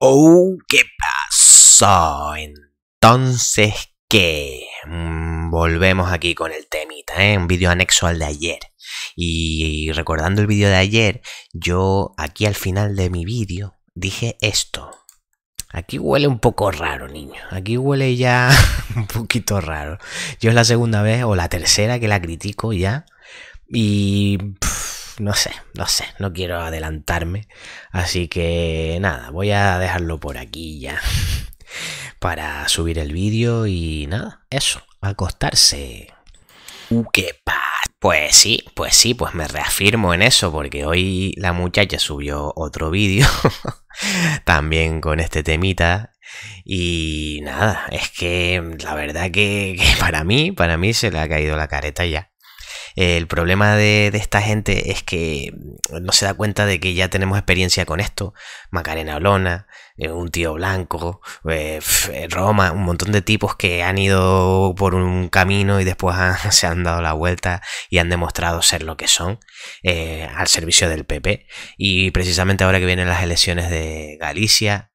Oh, ¿qué pasó? Entonces, ¿qué? Mm, volvemos aquí con el temita, ¿eh? Un vídeo anexo al de ayer. Y, recordando el vídeo de ayer, yo aquí al final de mi vídeo dije esto. Aquí huele un poco raro, niño. Aquí huele ya un poquito raro. Yo es la segunda vez o la tercera que la critico ya. Y no sé, no sé, no quiero adelantarme. Así que nada, voy a dejarlo por aquí ya para subir el vídeo y nada, eso, acostarse. Uh, qué paz. Pues sí, pues sí, pues me reafirmo en eso porque hoy la muchacha subió otro vídeo también con este temita y nada, es que la verdad que, que, para mí, para mí se le ha caído la careta ya. El problema de, esta gente es que no se da cuenta de que ya tenemos experiencia con esto. Macarena Olona, eh, un tío blanco, eh, eh, Roma, un montón de tipos que han ido por un camino y después se han dado la vuelta y han demostrado ser lo que son al servicio del PP. Y precisamente ahora que vienen las elecciones de Galicia,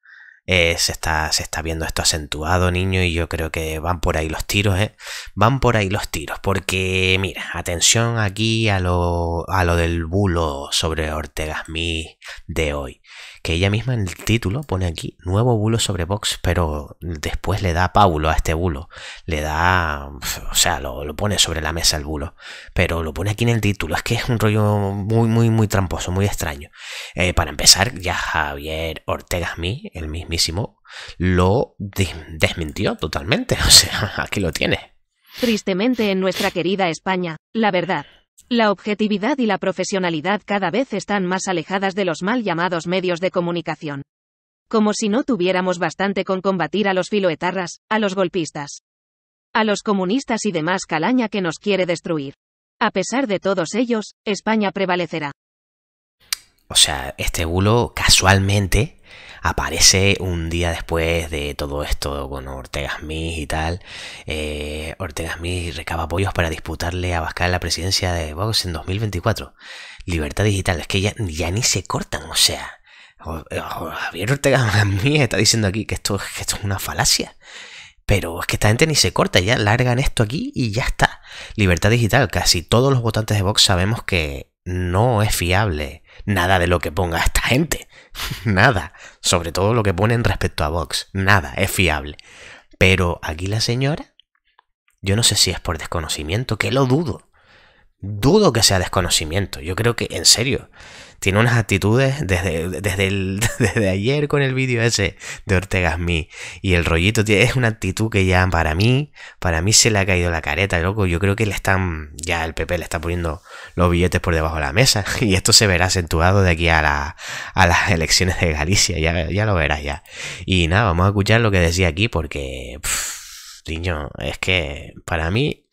eh, se, está, se está viendo esto acentuado, niño, y yo creo que van por ahí los tiros, ¿eh? Van por ahí los tiros, porque, mira, atención aquí a lo, a lo del bulo sobre Ortega Smith de hoy que ella misma en el título pone aquí nuevo bulo sobre Vox, pero después le da pábulo a este bulo, le da, o sea, lo, lo, pone sobre la mesa el bulo, pero lo pone aquí en el título, es que es un rollo muy, muy, muy tramposo, muy extraño. Eh, para empezar, ya Javier Ortega Smith, el mismísimo, lo desmintió totalmente, o sea, aquí lo tiene. Tristemente en nuestra querida España, la verdad, la objetividad y la profesionalidad cada vez están más alejadas de los mal llamados medios de comunicación. Como si no tuviéramos bastante con combatir a los filoetarras, a los golpistas, a los comunistas y demás calaña que nos quiere destruir. A pesar de todos ellos, España prevalecerá. O sea, este bulo casualmente aparece un día después de todo esto con Ortega Smith y tal. Eh, Ortega Smith recaba apoyos para disputarle a Vasca la presidencia de Vox en 2024. Libertad digital, es que ya, ni se cortan, o sea. Javier Ortega Smith está diciendo aquí que esto es una falacia. Pero es que esta gente ni se corta, ya largan esto aquí y ya está. Libertad digital, casi todos los votantes de Vox sabemos que no es fiable nada de lo que ponga esta gente. nada. Sobre todo lo que ponen respecto a Vox. Nada, es fiable. Pero aquí la señora, yo no sé si es por desconocimiento, que lo dudo dudo que sea desconocimiento. Yo creo que, en serio, tiene unas actitudes desde, desde, el, desde ayer con el vídeo ese de Ortega Smith. Y el rollito tiene, es una actitud que ya para mí, para mí se le ha caído la careta, loco. Yo creo que le están, ya el PP le está poniendo los billetes por debajo de la mesa. Y esto se verá acentuado de aquí a, las elecciones de Galicia. Ya, ya, lo verás ya. Y nada, vamos a escuchar lo que decía aquí porque, niño, es que para mí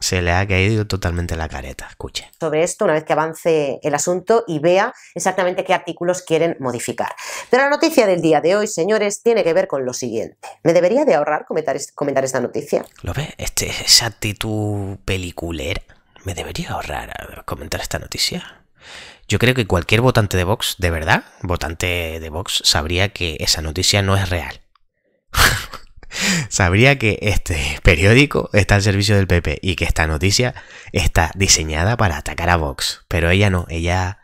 se le ha caído totalmente la careta. Escuche. Sobre esto, una vez que avance el asunto y vea exactamente qué artículos quieren modificar. Pero la noticia del día de hoy, señores, tiene que ver con lo siguiente. ¿Me debería de ahorrar comentar, esta noticia? ¿Lo ves? Este, esa actitud peliculera. ¿Me debería ahorrar eh, comentar esta noticia? Yo creo que cualquier votante de Vox, de verdad, votante de Vox, sabría que esa noticia no es real. sabría que este periódico está al servicio del PP y que esta noticia está diseñada para atacar a Vox. Pero ella no, ella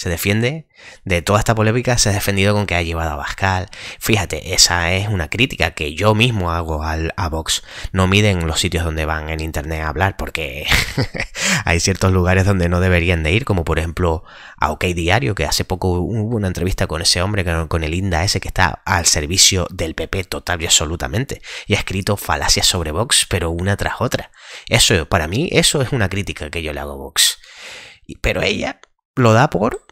se defiende de toda esta polémica, se ha defendido con que ha llevado a Bascal. Fíjate, esa es una crítica que yo mismo hago a Vox. No miden los sitios donde van en internet a hablar, porque hay ciertos lugares donde no deberían de ir, como por ejemplo a OK Diario, que hace poco hubo una entrevista con ese hombre, con el Inda ese, que está al servicio del PP total y absolutamente, y ha escrito falacias sobre Vox, pero una tras otra. Eso, para mí, eso es una crítica que yo le hago a Vox. Pero ella lo da por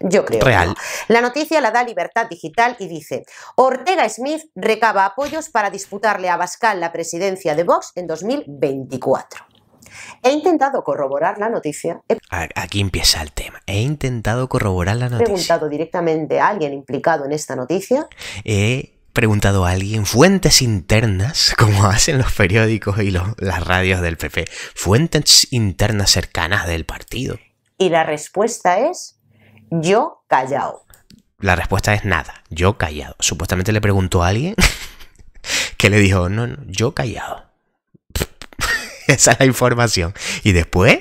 yo creo. Real. La noticia la da Libertad Digital y dice: Ortega Smith recaba apoyos para disputarle a Bascal la presidencia de Vox en 2024. He intentado corroborar la noticia. Aquí empieza el tema. He intentado corroborar la noticia. He preguntado directamente a alguien implicado en esta noticia. He preguntado a alguien fuentes internas, como hacen los periódicos y las radios del PP, fuentes internas cercanas del partido. Y la respuesta es yo callado. La respuesta es nada, yo callado. Supuestamente le preguntó a alguien que le dijo, no, no yo callado. Esa es la información. Y después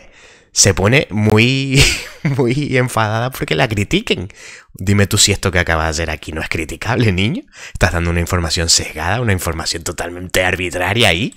se pone muy, muy enfadada porque la critiquen. Dime tú si esto que acabas de hacer aquí no es criticable, niño. Estás dando una información sesgada, una información totalmente arbitraria ahí.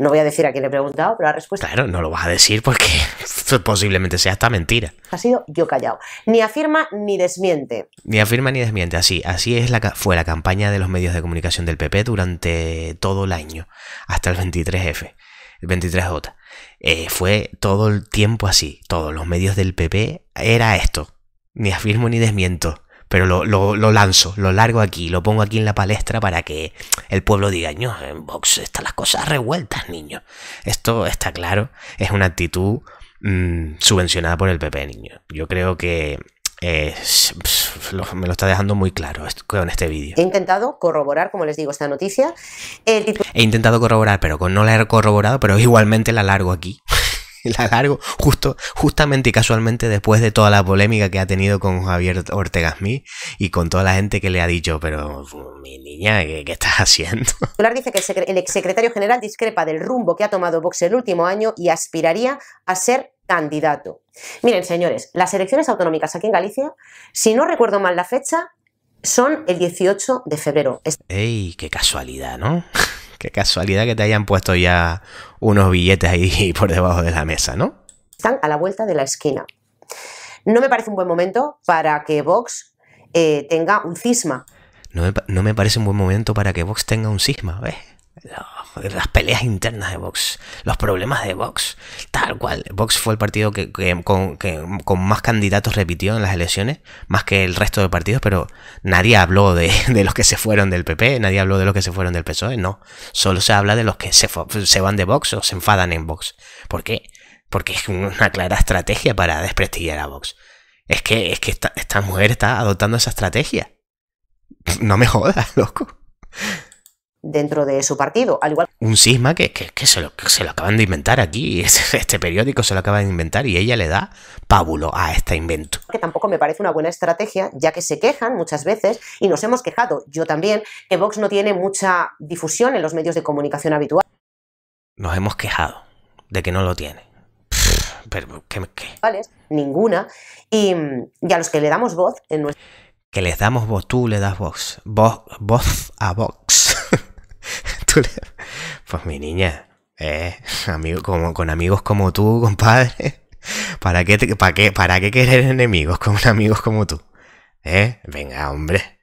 No voy a decir a quién le he preguntado, pero la respuesta. Claro, no lo vas a decir porque posiblemente sea esta mentira. Ha sido yo callado. Ni afirma ni desmiente. Ni afirma ni desmiente, así. Así es la, fue la campaña de los medios de comunicación del PP durante todo el año, hasta el 23F, el 23J. Eh, fue todo el tiempo así. Todos los medios del PP era esto. Ni afirmo ni desmiento pero lo, lanzo, lo largo aquí, lo pongo aquí en la palestra para que el pueblo diga, no, en Vox están las cosas revueltas, niño. Esto está claro, es una actitud mm, subvencionada por el PP, niño. Yo creo que eh, me lo está dejando muy claro con este vídeo. He intentado corroborar, como les digo, esta noticia. He intentado corroborar, pero con, no la he corroborado, pero igualmente la largo aquí la largo justo, justamente y casualmente después de toda la polémica que ha tenido con Javier Ortega Smith y con toda la gente que le ha dicho, pero mi niña, ¿qué, estás haciendo? dice que el, el exsecretario general discrepa del rumbo que ha tomado Vox el último año y aspiraría a ser candidato. Miren, señores, las elecciones autonómicas aquí en Galicia, si no recuerdo mal la fecha, son el 18 de febrero. ¡Ey, qué casualidad, ¿no? Qué casualidad que te hayan puesto ya unos billetes ahí por debajo de la mesa, ¿no? Están a la vuelta de la esquina. No me parece un buen momento para que Vox eh, tenga un cisma. No me, no me, parece un buen momento para que Vox tenga un cisma, ¿ves? las peleas internas de Vox, los problemas de Vox, tal cual. Vox fue el partido que, con, más candidatos repitió en las elecciones, más que el resto de partidos, pero nadie habló de, los que se fueron del PP, nadie habló de los que se fueron del PSOE, no. Solo se habla de los que se, van de Vox o se enfadan en Vox. ¿Por qué? Porque es una clara estrategia para desprestigiar a Vox. Es que, esta mujer está adoptando esa estrategia. No me jodas, loco dentro de su partido. Al igual un sisma que, que, se lo, se, lo, acaban de inventar aquí, este, este periódico se lo acaban de inventar y ella le da pábulo a este invento. Que tampoco me parece una buena estrategia, ya que se quejan muchas veces, y nos hemos quejado, yo también, que Vox no tiene mucha difusión en los medios de comunicación habitual. Nos hemos quejado de que no lo tiene. pero, ¿qué, Ninguna. Y, mm, ya a los que le damos voz en nuestro... Que les damos voz, tú le das voz. Voz, voz a Vox. Pues mi niña, eh, amigo, como, con amigos como tú, compadre. ¿Para qué, qué, ¿Para qué querer enemigos con amigos como tú? ¿Eh? Venga, hombre.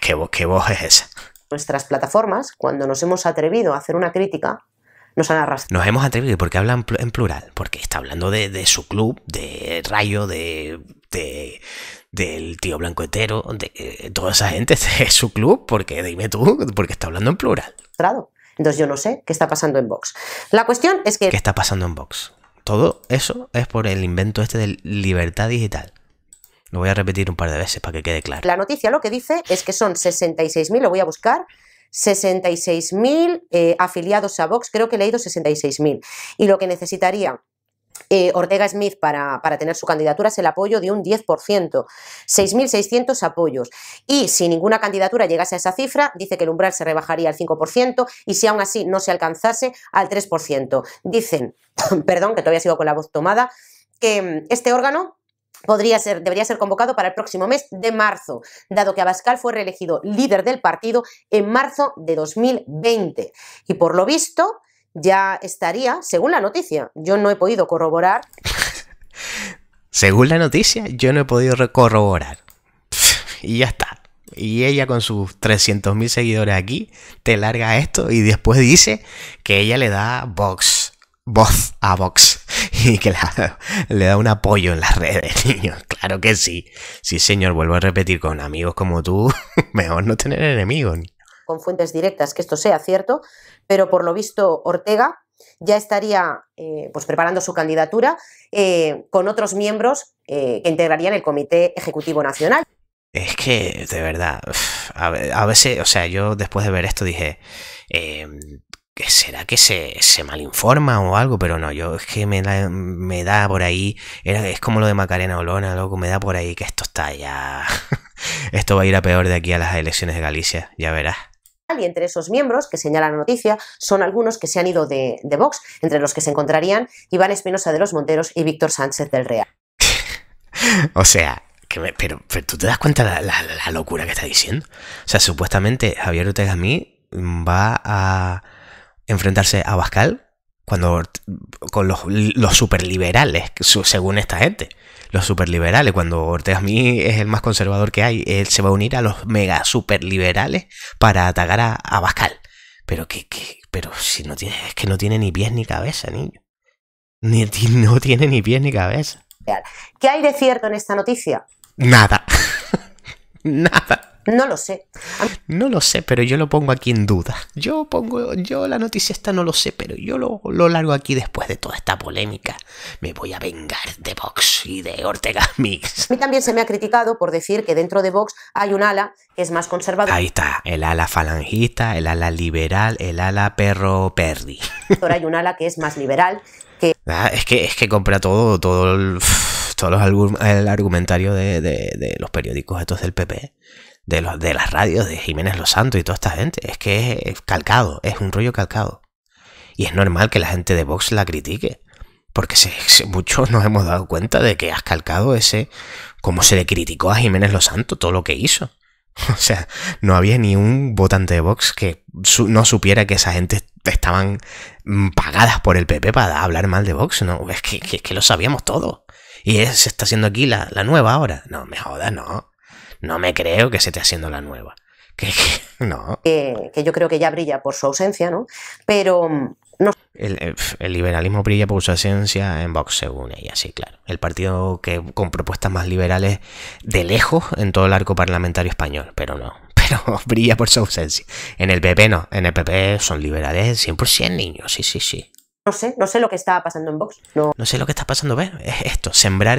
¿Qué, qué voz es esa? Nuestras plataformas, cuando nos hemos atrevido a hacer una crítica, nos han arrastrado. Nos hemos atrevido, porque hablan en plural? Porque está hablando de, su club, de Rayo, de, de del tío blanco hetero, de, eh, toda esa gente, de su club, porque dime tú, porque está hablando en plural. Entonces yo no sé qué está pasando en Vox. La cuestión es que... ¿Qué está pasando en Vox? Todo eso es por el invento este de libertad digital. Lo voy a repetir un par de veces para que quede claro. La noticia lo que dice es que son 66.000, lo voy a buscar, 66.000 eh, afiliados a Vox, creo que he leído 66.000. Y lo que necesitaría eh, Ortega Smith para, para, tener su candidatura es el apoyo de un 10%, 6.600 apoyos. Y si ninguna candidatura llegase a esa cifra, dice que el umbral se rebajaría al 5% y si aún así no se alcanzase al 3%. Dicen, perdón, que todavía sigo con la voz tomada, que mm, este órgano ser, debería ser convocado para el próximo mes de marzo, dado que Abascal fue reelegido líder del partido en marzo de 2020. Y por lo visto, ya estaría, según la noticia, yo no he podido corroborar. según la noticia, yo no he podido corroborar. y ya está. Y ella con sus 300.000 seguidores aquí te larga esto y después dice que ella le da Vox voz a Vox. y que le da un apoyo en las redes, niño. Claro que sí. Sí, señor, vuelvo a repetir, con amigos como tú, mejor no tener enemigos. Con fuentes directas, que esto sea cierto, pero por lo visto Ortega ya estaría eh, pues preparando su candidatura eh, con otros miembros eh, que integrarían el Comité Ejecutivo Nacional. Es que, de verdad, a veces, o sea, yo después de ver esto dije, em, que será que se, malinforma o algo, pero no, yo es que me da, me da por ahí, era, es como lo de Macarena Olona, loco, me da por ahí que esto está ya, esto va a ir a peor de aquí a las elecciones de Galicia, ya verás. Y entre esos miembros que señala la noticia son algunos que se han ido de, de Vox, entre los que se encontrarían Iván Espinosa de los Monteros y Víctor Sánchez del Real. o sea, pero, tú te das cuenta la, locura que está diciendo. O sea, supuestamente Javier Ortega a va a enfrentarse a bascal cuando con los, superliberales, según esta gente, los superliberales, cuando Ortega es el más conservador que hay, él se va a unir a los mega superliberales para atacar a, a Pero que, pero si no tiene, es que no tiene ni pies ni cabeza, niño. Ni, no tiene ni pies ni cabeza. ¿Qué hay de cierto en esta noticia? Nada. Nada. No lo sé. No lo sé, pero yo lo pongo aquí en duda. Yo pongo, yo la noticia esta no lo sé, pero yo lo, largo aquí después de toda esta polémica. Me voy a vengar de Vox y de Ortega Mix. A mí también se me ha criticado por decir que dentro de Vox hay un ala que es más conservadora. Ahí está, el ala falangista, el ala liberal, el ala perro perdi. Ahora hay un ala que es más liberal. Que... Ah, es que es que compra todo, el, todos el argumentario de, de los periódicos estos del PP de, los, de las radios de Jiménez Los Santos y toda esta gente. Es que es, calcado, es un rollo calcado. Y es normal que la gente de Vox la critique. Porque muchos nos hemos dado cuenta de que has calcado ese. como se le criticó a Jiménez Los Santos, todo lo que hizo. O sea, no había ni un votante de Vox que no supiera que esa gente estaban mm, pagadas por el PP para hablar mal de Vox, ¿no? Es que, lo sabíamos todo. Y se está haciendo aquí la, la nueva ahora. No, me jodas, no. No me creo que se esté haciendo la nueva. Que, no. que yo creo que ya brilla por su ausencia, ¿no? Pero mm, no. El, eh, el, liberalismo brilla por su ausencia en Vox, según ella, sí, claro. El partido que con propuestas más liberales de lejos en todo el arco parlamentario español, pero no. Pero brilla por su ausencia. En el PP no. En el PP son liberales 100% niños, sí, sí, sí no sé, no sé lo que está pasando en Vox. No, sé lo que está pasando, ver. Es esto, sembrar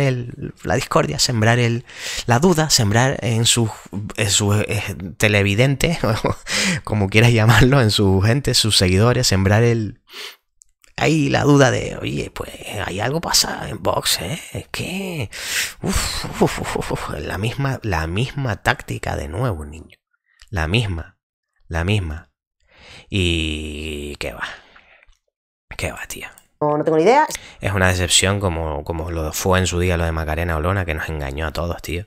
la discordia, sembrar el, la duda, sembrar en sus, en eh, televidentes, como quieras llamarlo, en su gente, sus seguidores, sembrar el... Ahí la duda de, oye, pues hay algo pasa en Vox, ¿eh? Es que... uff, la misma, la misma táctica de nuevo, niño. La misma, la misma. Y... ¿Qué va? Qué va, tío. No, tengo ni idea. Es una decepción como, como lo fue en su día lo de Macarena Olona, que nos engañó a todos, tío.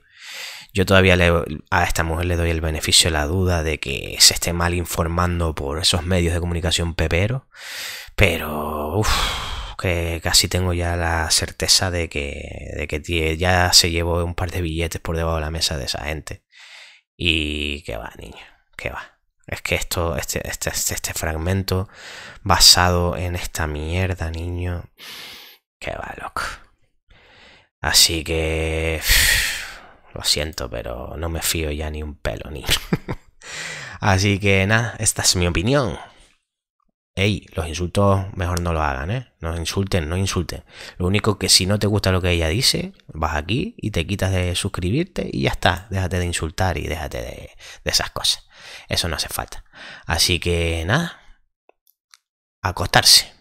Yo todavía le, a esta mujer le doy el beneficio de la duda de que se esté mal informando por esos medios de comunicación pepero pero uff, que casi tengo ya la certeza de que, de que ya se llevó un par de billetes por debajo de la mesa de esa gente. Y que va, niño, que va. Es que esto, este, este, este fragmento basado en esta mierda, niño. Que va, loco. Así que... Lo siento, pero no me fío ya ni un pelo, ni... Así que nada, esta es mi opinión. Ey, los insultos mejor no lo hagan, ¿eh? No insulten, no insulten. Lo único que si no te gusta lo que ella dice, vas aquí y te quitas de suscribirte y ya está. Déjate de insultar y déjate de esas cosas. Eso no hace falta. Así que nada, acostarse.